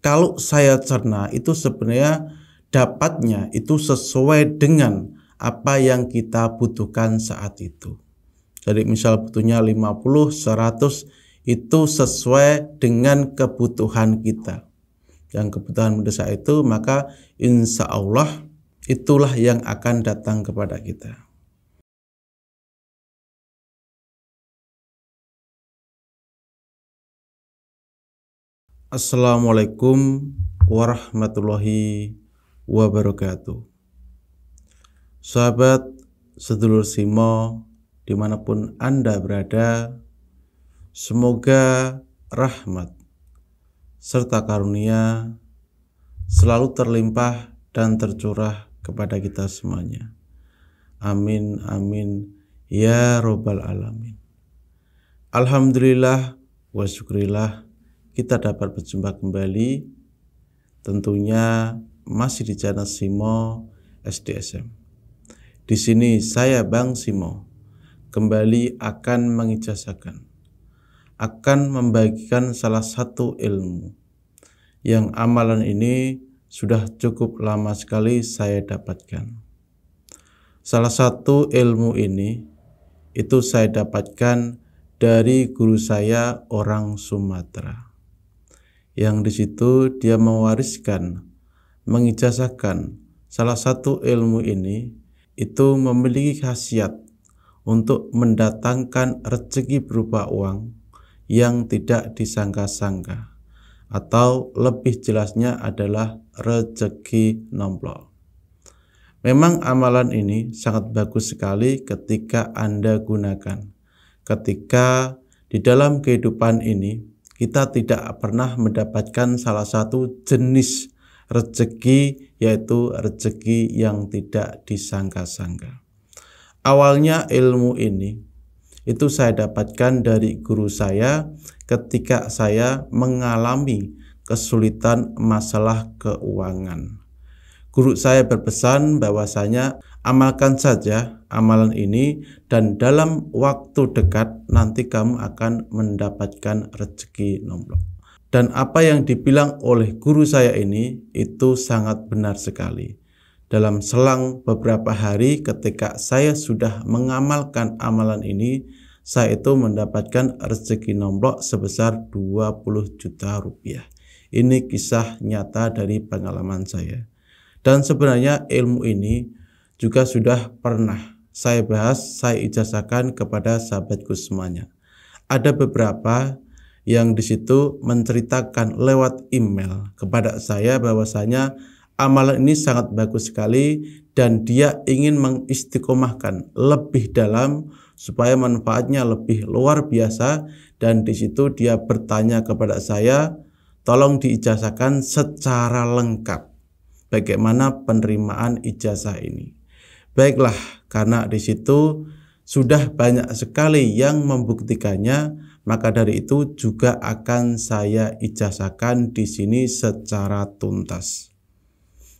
kalau saya cerna itu sebenarnya dapatnya itu sesuai dengan apa yang kita butuhkan saat itu. Jadi misal butuhnya 50, 100 itu sesuai dengan kebutuhan kita. Yang kebutuhan mendesak itu maka insya Allah itulah yang akan datang kepada kita. Assalamualaikum warahmatullahi wabarakatuh Sahabat sedulur Simo dimanapun Anda berada Semoga rahmat serta karunia selalu terlimpah dan tercurah kepada kita semuanya Amin amin ya robbal alamin Alhamdulillah wa syukrillah kita dapat berjumpa kembali tentunya masih di channel Simo SDSM. Di sini saya Bang Simo kembali akan mengijazahkan akan membagikan salah satu ilmu yang amalan ini sudah cukup lama sekali saya dapatkan. Salah satu ilmu ini itu saya dapatkan dari guru saya orang Sumatera yang di situ dia mewariskan, mengijazahkan salah satu ilmu ini itu memiliki khasiat untuk mendatangkan rezeki berupa uang yang tidak disangka-sangka atau lebih jelasnya adalah rezeki nomplok. Memang amalan ini sangat bagus sekali ketika Anda gunakan. Ketika di dalam kehidupan ini kita tidak pernah mendapatkan salah satu jenis rezeki yaitu rezeki yang tidak disangka-sangka. Awalnya ilmu ini itu saya dapatkan dari guru saya ketika saya mengalami kesulitan masalah keuangan. Guru saya berpesan bahwasanya Amalkan saja amalan ini dan dalam waktu dekat nanti kamu akan mendapatkan rezeki nomplok. Dan apa yang dibilang oleh guru saya ini itu sangat benar sekali. Dalam selang beberapa hari ketika saya sudah mengamalkan amalan ini, saya itu mendapatkan rezeki nomplok sebesar 20 juta rupiah. Ini kisah nyata dari pengalaman saya. Dan sebenarnya ilmu ini juga sudah pernah saya bahas, saya ijazahkan kepada sahabatku semuanya. Ada beberapa yang di situ menceritakan lewat email kepada saya bahwasanya amalan ini sangat bagus sekali dan dia ingin mengistiqomahkan lebih dalam supaya manfaatnya lebih luar biasa dan di situ dia bertanya kepada saya tolong diijazahkan secara lengkap bagaimana penerimaan ijazah ini Baiklah, karena di situ sudah banyak sekali yang membuktikannya, maka dari itu juga akan saya ijazahkan di sini secara tuntas.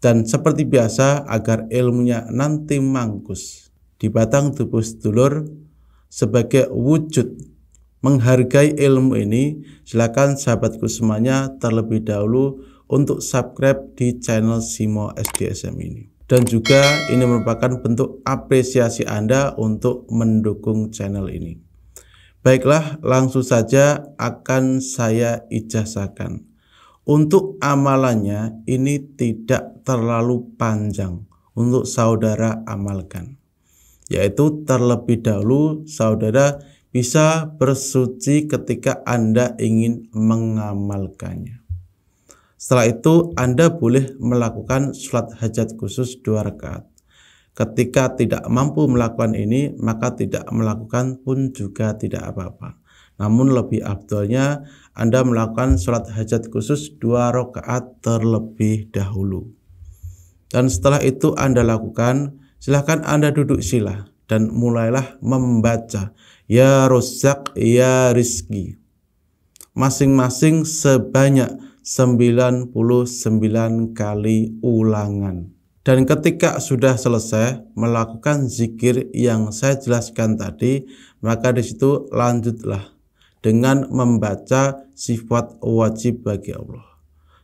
Dan seperti biasa, agar ilmunya nanti mangkus di batang tubuh sedulur sebagai wujud menghargai ilmu ini, silakan sahabatku semuanya terlebih dahulu untuk subscribe di channel Simo SDSM ini dan juga ini merupakan bentuk apresiasi Anda untuk mendukung channel ini. Baiklah, langsung saja akan saya ijazahkan. Untuk amalannya ini tidak terlalu panjang untuk saudara amalkan. Yaitu terlebih dahulu saudara bisa bersuci ketika Anda ingin mengamalkannya. Setelah itu Anda boleh melakukan sholat hajat khusus dua rakaat. Ketika tidak mampu melakukan ini, maka tidak melakukan pun juga tidak apa-apa. Namun lebih aktualnya Anda melakukan sholat hajat khusus dua rakaat terlebih dahulu. Dan setelah itu Anda lakukan, silahkan Anda duduk sila dan mulailah membaca Ya Rozak Ya Rizki masing-masing sebanyak 99 kali ulangan. Dan ketika sudah selesai melakukan zikir yang saya jelaskan tadi, maka di situ lanjutlah dengan membaca sifat wajib bagi Allah.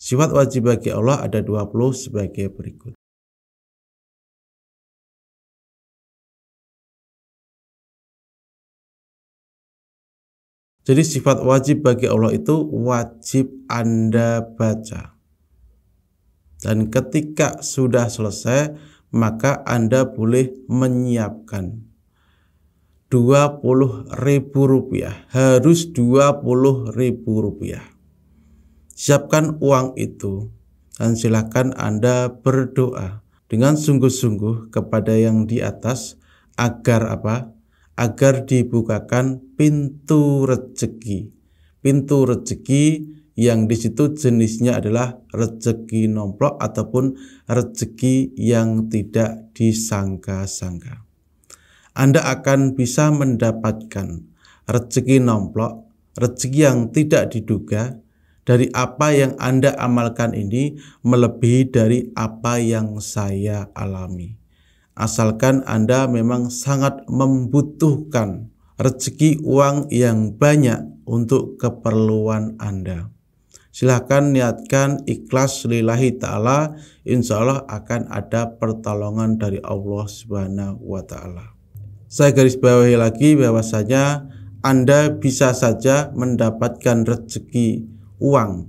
Sifat wajib bagi Allah ada 20 sebagai berikut. Jadi sifat wajib bagi Allah itu wajib Anda baca. Dan ketika sudah selesai, maka Anda boleh menyiapkan rp ribu rupiah. Harus rp ribu rupiah. Siapkan uang itu dan silakan Anda berdoa dengan sungguh-sungguh kepada yang di atas agar apa? agar dibukakan pintu rezeki. Pintu rezeki yang di situ jenisnya adalah rezeki nomplok ataupun rezeki yang tidak disangka-sangka. Anda akan bisa mendapatkan rezeki nomplok, rezeki yang tidak diduga dari apa yang Anda amalkan ini melebihi dari apa yang saya alami asalkan Anda memang sangat membutuhkan rezeki uang yang banyak untuk keperluan Anda. Silahkan niatkan ikhlas lillahi ta'ala, insya Allah akan ada pertolongan dari Allah subhanahu wa ta'ala. Saya garis bawahi lagi bahwasanya Anda bisa saja mendapatkan rezeki uang,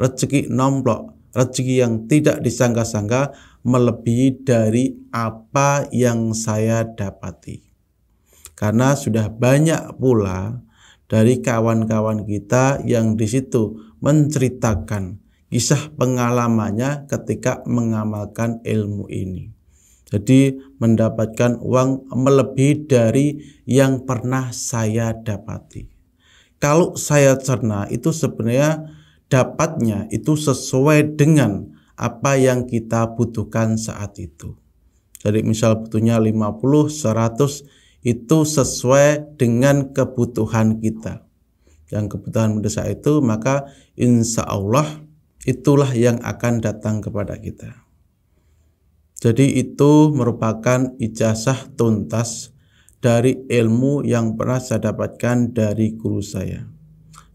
rezeki nomplok, rezeki yang tidak disangka-sangka melebihi dari apa yang saya dapati. Karena sudah banyak pula dari kawan-kawan kita yang di situ menceritakan kisah pengalamannya ketika mengamalkan ilmu ini. Jadi mendapatkan uang melebihi dari yang pernah saya dapati. Kalau saya cerna itu sebenarnya dapatnya itu sesuai dengan apa yang kita butuhkan saat itu. Jadi misal butuhnya 50, 100 itu sesuai dengan kebutuhan kita. Yang kebutuhan mendesak itu maka insya Allah itulah yang akan datang kepada kita. Jadi itu merupakan ijazah tuntas dari ilmu yang pernah saya dapatkan dari guru saya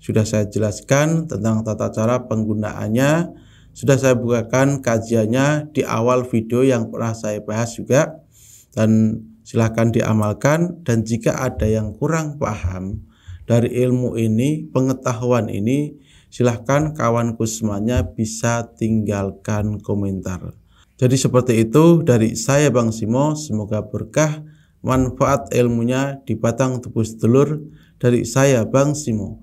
sudah saya jelaskan tentang tata cara penggunaannya, sudah saya bukakan kajiannya di awal video yang pernah saya bahas juga dan silahkan diamalkan dan jika ada yang kurang paham dari ilmu ini, pengetahuan ini, silahkan kawan kusmanya bisa tinggalkan komentar. Jadi seperti itu dari saya Bang Simo, semoga berkah manfaat ilmunya di batang tubuh telur dari saya Bang Simo.